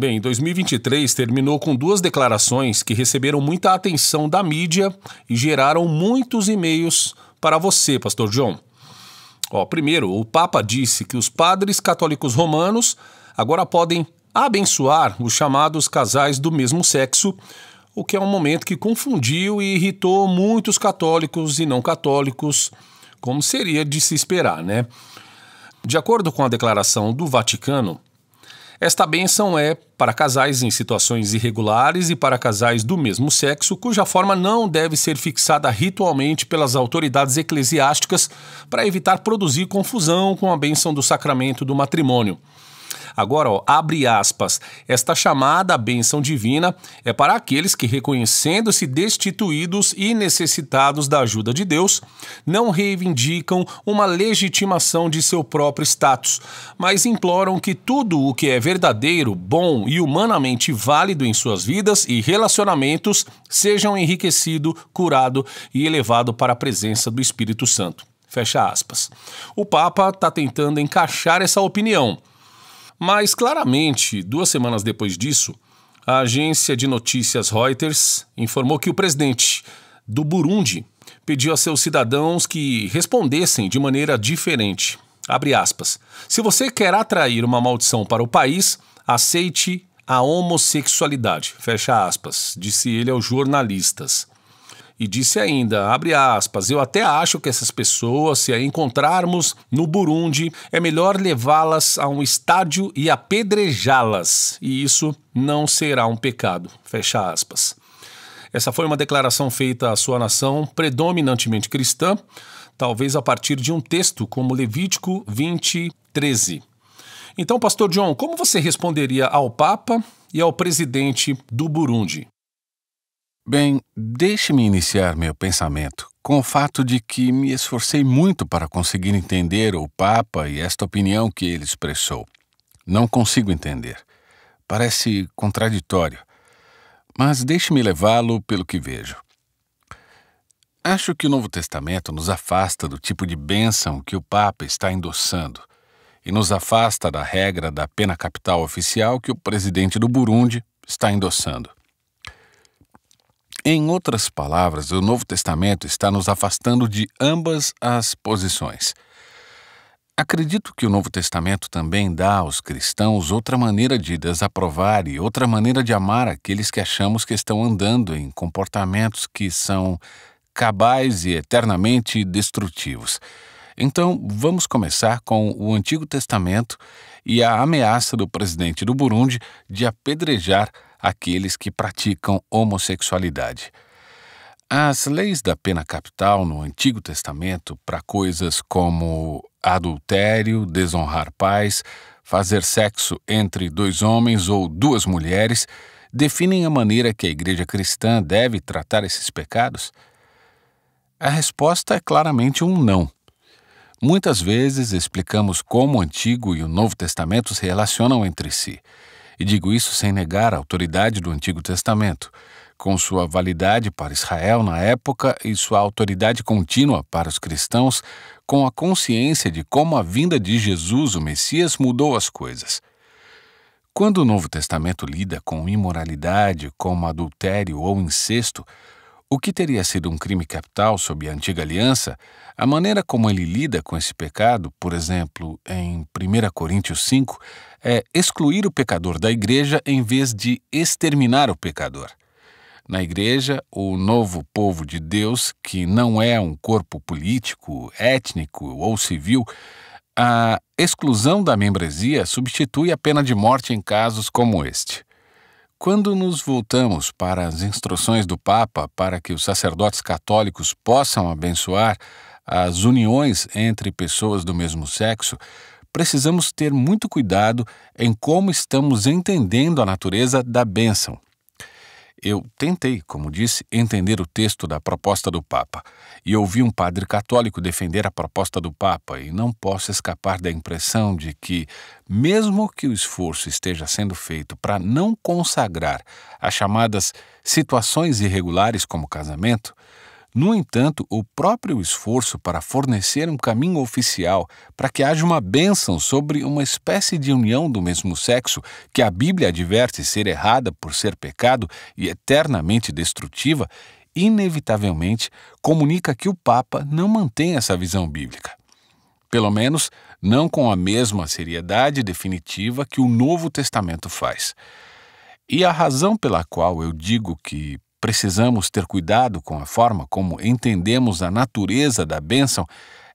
Bem, 2023 terminou com duas declarações que receberam muita atenção da mídia e geraram muitos e-mails para você, Pastor John. Ó, primeiro, o Papa disse que os padres católicos romanos agora podem abençoar os chamados casais do mesmo sexo, o que é um momento que confundiu e irritou muitos católicos e não católicos, como seria de se esperar, né? De acordo com a declaração do Vaticano, esta bênção é para casais em situações irregulares e para casais do mesmo sexo, cuja forma não deve ser fixada ritualmente pelas autoridades eclesiásticas para evitar produzir confusão com a bênção do sacramento do matrimônio. Agora, ó, abre aspas. Esta chamada à bênção divina é para aqueles que, reconhecendo-se destituídos e necessitados da ajuda de Deus, não reivindicam uma legitimação de seu próprio status, mas imploram que tudo o que é verdadeiro, bom e humanamente válido em suas vidas e relacionamentos sejam enriquecido, curado e elevado para a presença do Espírito Santo. Fecha aspas. O Papa está tentando encaixar essa opinião mas claramente, duas semanas depois disso, a agência de notícias Reuters informou que o presidente do Burundi pediu a seus cidadãos que respondessem de maneira diferente. Abre aspas. Se você quer atrair uma maldição para o país, aceite a homossexualidade. Fecha aspas, disse ele aos jornalistas. E disse ainda, abre aspas, eu até acho que essas pessoas, se a encontrarmos no Burundi, é melhor levá-las a um estádio e apedrejá-las. E isso não será um pecado. Fecha aspas. Essa foi uma declaração feita à sua nação predominantemente cristã, talvez a partir de um texto como Levítico 20, 13. Então, Pastor John, como você responderia ao Papa e ao presidente do Burundi? Bem, deixe-me iniciar meu pensamento com o fato de que me esforcei muito para conseguir entender o Papa e esta opinião que ele expressou. Não consigo entender. Parece contraditório. Mas deixe-me levá-lo pelo que vejo. Acho que o Novo Testamento nos afasta do tipo de bênção que o Papa está endossando e nos afasta da regra da pena capital oficial que o presidente do Burundi está endossando. Em outras palavras, o Novo Testamento está nos afastando de ambas as posições. Acredito que o Novo Testamento também dá aos cristãos outra maneira de desaprovar e outra maneira de amar aqueles que achamos que estão andando em comportamentos que são cabais e eternamente destrutivos. Então, vamos começar com o Antigo Testamento e a ameaça do presidente do Burundi de apedrejar aqueles que praticam homossexualidade. As leis da pena capital no Antigo Testamento para coisas como adultério, desonrar pais, fazer sexo entre dois homens ou duas mulheres, definem a maneira que a igreja cristã deve tratar esses pecados? A resposta é claramente um não. Muitas vezes explicamos como o Antigo e o Novo Testamento se relacionam entre si e digo isso sem negar a autoridade do Antigo Testamento, com sua validade para Israel na época e sua autoridade contínua para os cristãos, com a consciência de como a vinda de Jesus, o Messias, mudou as coisas. Quando o Novo Testamento lida com imoralidade, como adultério ou incesto, o que teria sido um crime capital sob a antiga aliança, a maneira como ele lida com esse pecado, por exemplo, em 1 Coríntios 5, é excluir o pecador da igreja em vez de exterminar o pecador. Na igreja, o novo povo de Deus, que não é um corpo político, étnico ou civil, a exclusão da membresia substitui a pena de morte em casos como este. Quando nos voltamos para as instruções do Papa para que os sacerdotes católicos possam abençoar as uniões entre pessoas do mesmo sexo, precisamos ter muito cuidado em como estamos entendendo a natureza da bênção. Eu tentei, como disse, entender o texto da proposta do Papa e ouvi um padre católico defender a proposta do Papa, e não posso escapar da impressão de que, mesmo que o esforço esteja sendo feito para não consagrar as chamadas situações irregulares como casamento, no entanto, o próprio esforço para fornecer um caminho oficial para que haja uma bênção sobre uma espécie de união do mesmo sexo, que a Bíblia adverte ser errada por ser pecado e eternamente destrutiva, inevitavelmente comunica que o Papa não mantém essa visão bíblica. Pelo menos, não com a mesma seriedade definitiva que o Novo Testamento faz. E a razão pela qual eu digo que precisamos ter cuidado com a forma como entendemos a natureza da bênção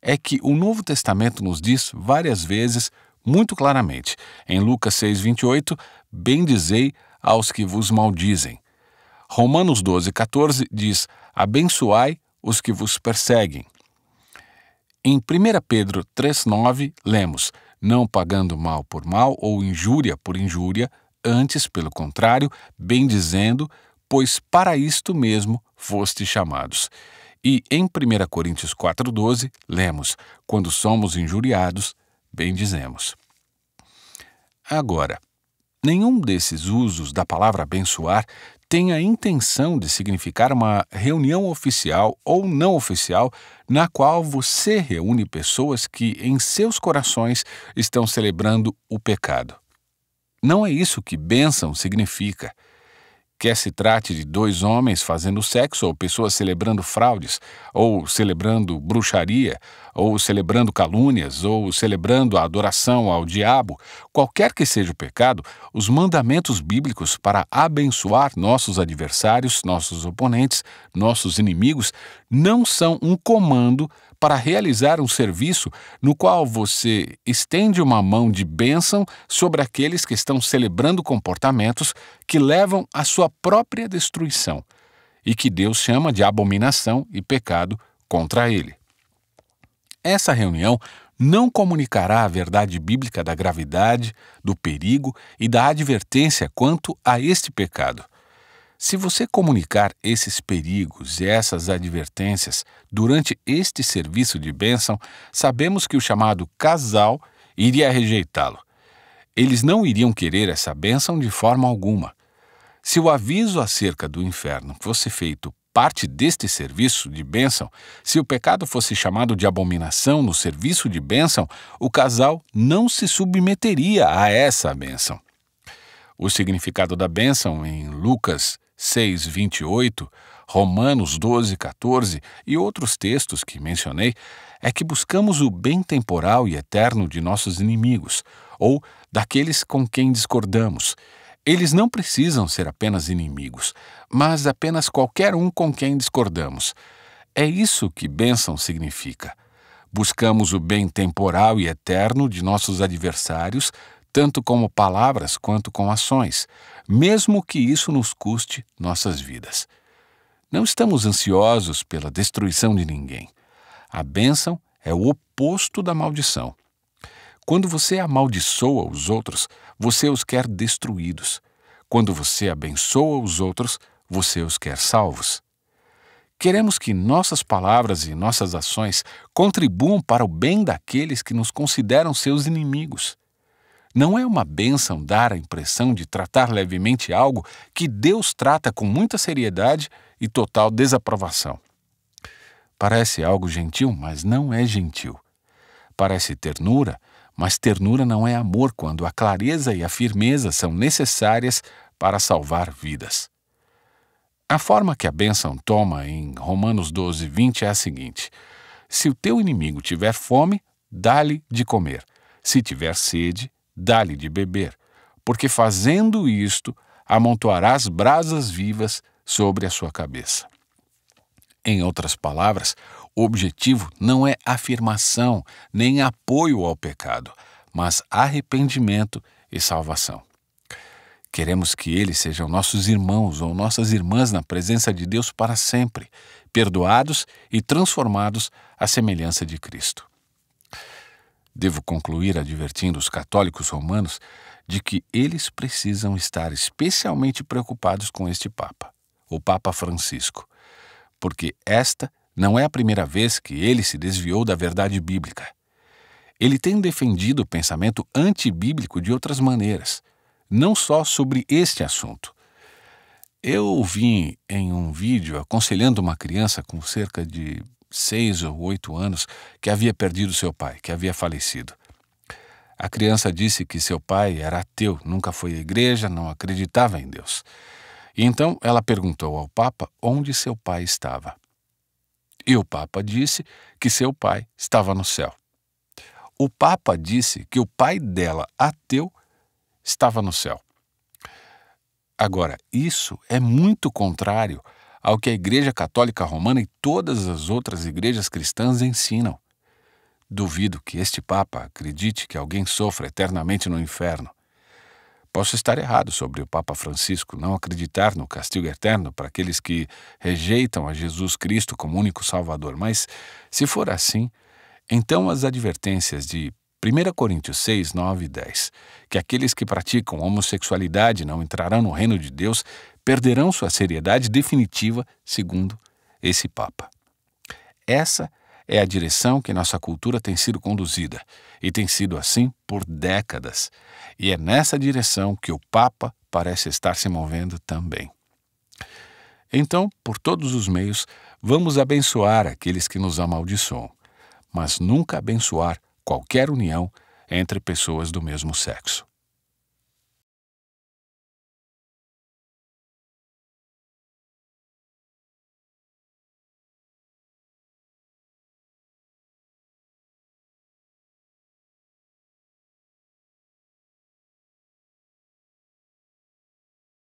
é que o Novo Testamento nos diz várias vezes, muito claramente, em Lucas 6,28, bendizei aos que vos maldizem. Romanos 12,14 diz, abençoai os que vos perseguem. Em 1 Pedro 3,9, lemos, não pagando mal por mal ou injúria por injúria, antes, pelo contrário, bendizendo, pois para isto mesmo foste chamados. E em 1 Coríntios 4,12, lemos: Quando somos injuriados, bendizemos. Agora, nenhum desses usos da palavra abençoar tem a intenção de significar uma reunião oficial ou não oficial na qual você reúne pessoas que, em seus corações, estão celebrando o pecado. Não é isso que bênção significa. Quer se trate de dois homens fazendo sexo ou pessoas celebrando fraudes ou celebrando bruxaria ou celebrando calúnias, ou celebrando a adoração ao diabo, qualquer que seja o pecado, os mandamentos bíblicos para abençoar nossos adversários, nossos oponentes, nossos inimigos, não são um comando para realizar um serviço no qual você estende uma mão de bênção sobre aqueles que estão celebrando comportamentos que levam à sua própria destruição e que Deus chama de abominação e pecado contra ele. Essa reunião não comunicará a verdade bíblica da gravidade, do perigo e da advertência quanto a este pecado. Se você comunicar esses perigos e essas advertências durante este serviço de bênção, sabemos que o chamado casal iria rejeitá-lo. Eles não iriam querer essa bênção de forma alguma. Se o aviso acerca do inferno fosse feito parte deste serviço de bênção, se o pecado fosse chamado de abominação no serviço de bênção, o casal não se submeteria a essa bênção. O significado da bênção em Lucas 6, 28, Romanos 12, 14 e outros textos que mencionei é que buscamos o bem temporal e eterno de nossos inimigos ou daqueles com quem discordamos eles não precisam ser apenas inimigos, mas apenas qualquer um com quem discordamos. É isso que bênção significa. Buscamos o bem temporal e eterno de nossos adversários, tanto como palavras quanto com ações, mesmo que isso nos custe nossas vidas. Não estamos ansiosos pela destruição de ninguém. A bênção é o oposto da maldição. Quando você amaldiçoa os outros, você os quer destruídos. Quando você abençoa os outros, você os quer salvos. Queremos que nossas palavras e nossas ações contribuam para o bem daqueles que nos consideram seus inimigos. Não é uma bênção dar a impressão de tratar levemente algo que Deus trata com muita seriedade e total desaprovação. Parece algo gentil, mas não é gentil. Parece ternura, mas ternura não é amor quando a clareza e a firmeza são necessárias para salvar vidas. A forma que a bênção toma em Romanos 12, 20 é a seguinte: Se o teu inimigo tiver fome, dá-lhe de comer. Se tiver sede, dá-lhe de beber. Porque fazendo isto, amontoarás brasas vivas sobre a sua cabeça. Em outras palavras, o objetivo não é afirmação nem apoio ao pecado, mas arrependimento e salvação. Queremos que eles sejam nossos irmãos ou nossas irmãs na presença de Deus para sempre, perdoados e transformados à semelhança de Cristo. Devo concluir advertindo os católicos romanos de que eles precisam estar especialmente preocupados com este Papa, o Papa Francisco, porque esta não é a primeira vez que ele se desviou da verdade bíblica. Ele tem defendido o pensamento antibíblico de outras maneiras, não só sobre este assunto. Eu vi em um vídeo aconselhando uma criança com cerca de seis ou oito anos que havia perdido seu pai, que havia falecido. A criança disse que seu pai era ateu, nunca foi à igreja, não acreditava em Deus. E então ela perguntou ao Papa onde seu pai estava. E o Papa disse que seu pai estava no céu. O Papa disse que o pai dela, ateu, estava no céu. Agora, isso é muito contrário ao que a Igreja Católica Romana e todas as outras igrejas cristãs ensinam. Duvido que este Papa acredite que alguém sofra eternamente no inferno. Posso estar errado sobre o Papa Francisco não acreditar no castigo eterno para aqueles que rejeitam a Jesus Cristo como único Salvador, mas se for assim, então as advertências de 1 Coríntios 6, 9 e 10, que aqueles que praticam homossexualidade não entrarão no reino de Deus, perderão sua seriedade definitiva, segundo esse Papa. Essa é é a direção que nossa cultura tem sido conduzida, e tem sido assim por décadas. E é nessa direção que o Papa parece estar se movendo também. Então, por todos os meios, vamos abençoar aqueles que nos amaldiçoam, mas nunca abençoar qualquer união entre pessoas do mesmo sexo.